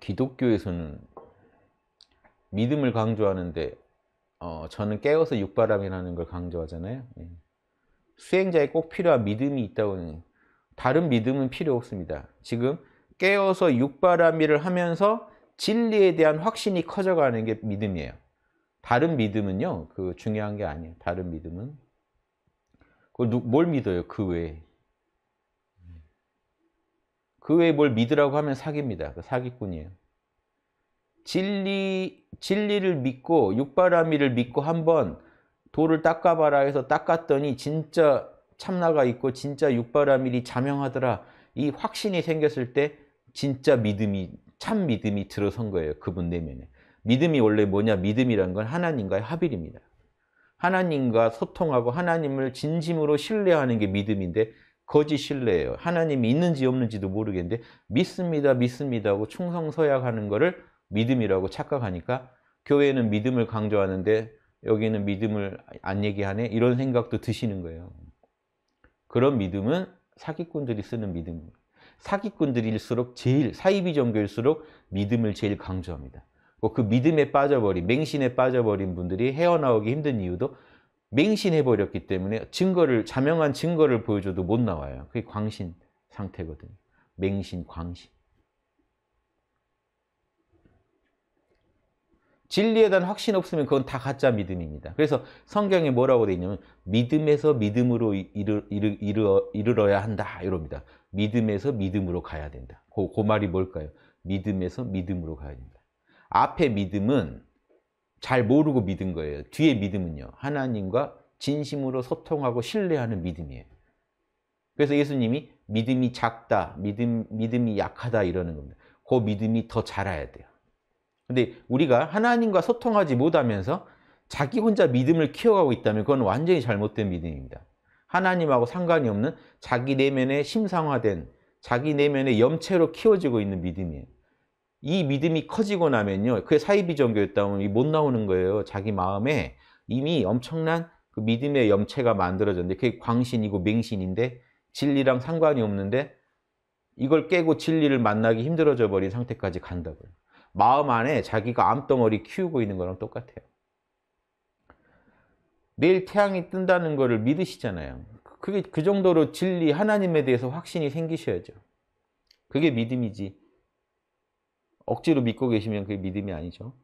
기독교에서는 믿음을 강조하는데 어, 저는 깨어서 육바람이라는 걸 강조하잖아요. 예. 수행자에 꼭 필요한 믿음이 있다고는 다른 믿음은 필요 없습니다. 지금 깨어서 육바라밀을 하면서 진리에 대한 확신이 커져가는 게 믿음이에요. 다른 믿음은요, 그 중요한 게 아니에요. 다른 믿음은. 그걸 누, 뭘 믿어요, 그 외에. 그 외에 뭘 믿으라고 하면 사기입니다. 그 사기꾼이에요. 진리, 진리를 믿고 육바라밀을 믿고 한번 돌을 닦아봐라 해서 닦았더니 진짜 참나가 있고 진짜 육바라밀이 자명하더라. 이 확신이 생겼을 때 진짜 믿음이, 참 믿음이 들어선 거예요. 그분 내면에. 믿음이 원래 뭐냐? 믿음이란 건 하나님과의 합일입니다. 하나님과 소통하고 하나님을 진심으로 신뢰하는 게 믿음인데 거짓 신뢰예요. 하나님이 있는지 없는지도 모르겠는데 믿습니다, 믿습니다 하고 충성서약하는 것을 믿음이라고 착각하니까 교회는 믿음을 강조하는데 여기는 믿음을 안 얘기하네 이런 생각도 드시는 거예요. 그런 믿음은 사기꾼들이 쓰는 믿음입니다. 사기꾼들일수록 제일 사이비 종교일수록 믿음을 제일 강조합니다. 그 믿음에 빠져버린 맹신에 빠져버린 분들이 헤어나오기 힘든 이유도 맹신해버렸기 때문에 증거를 자명한 증거를 보여줘도 못 나와요. 그게 광신 상태거든요. 맹신, 광신. 진리에 대한 확신 없으면 그건 다 가짜 믿음입니다. 그래서 성경에 뭐라고 되어 있냐면 믿음에서 믿음으로 이르, 이르, 이르, 이르러야 한다 이럽니다. 믿음에서 믿음으로 가야 된다. 그, 그 말이 뭘까요? 믿음에서 믿음으로 가야 된다. 앞에 믿음은 잘 모르고 믿은 거예요. 뒤에 믿음은요. 하나님과 진심으로 소통하고 신뢰하는 믿음이에요. 그래서 예수님이 믿음이 작다, 믿음, 믿음이 약하다 이러는 겁니다. 그 믿음이 더 자라야 돼요. 근데 우리가 하나님과 소통하지 못하면서 자기 혼자 믿음을 키워가고 있다면 그건 완전히 잘못된 믿음입니다. 하나님하고 상관이 없는 자기 내면에 심상화된 자기 내면의 염체로 키워지고 있는 믿음이에요. 이 믿음이 커지고 나면요. 그게 사이비 종교였다면 못 나오는 거예요. 자기 마음에 이미 엄청난 그 믿음의 염체가 만들어졌는데 그게 광신이고 맹신인데 진리랑 상관이 없는데 이걸 깨고 진리를 만나기 힘들어져 버린 상태까지 간다고요. 마음 안에 자기가 암덩어리 키우고 있는 거랑 똑같아요. 내일 태양이 뜬다는 거를 믿으시잖아요. 그게 그 정도로 진리 하나님에 대해서 확신이 생기셔야죠. 그게 믿음이지. 억지로 믿고 계시면 그게 믿음이 아니죠.